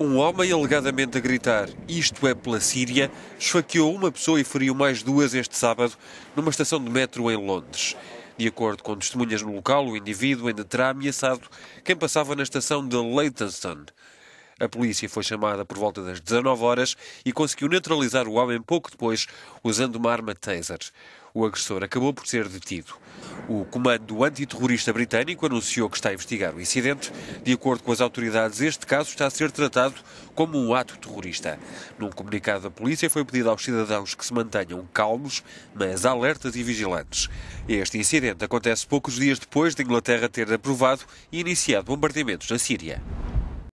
Um homem alegadamente a gritar isto é pela Síria esfaqueou uma pessoa e feriu mais duas este sábado numa estação de metro em Londres. De acordo com testemunhas no local, o indivíduo ainda terá ameaçado quem passava na estação de Leytonstone. A polícia foi chamada por volta das 19 horas e conseguiu neutralizar o homem pouco depois usando uma arma taser. O agressor acabou por ser detido. O comando antiterrorista britânico anunciou que está a investigar o incidente. De acordo com as autoridades, este caso está a ser tratado como um ato terrorista. Num comunicado da polícia, foi pedido aos cidadãos que se mantenham calmos, mas alertas e vigilantes. Este incidente acontece poucos dias depois de Inglaterra ter aprovado e iniciado bombardeamentos na Síria.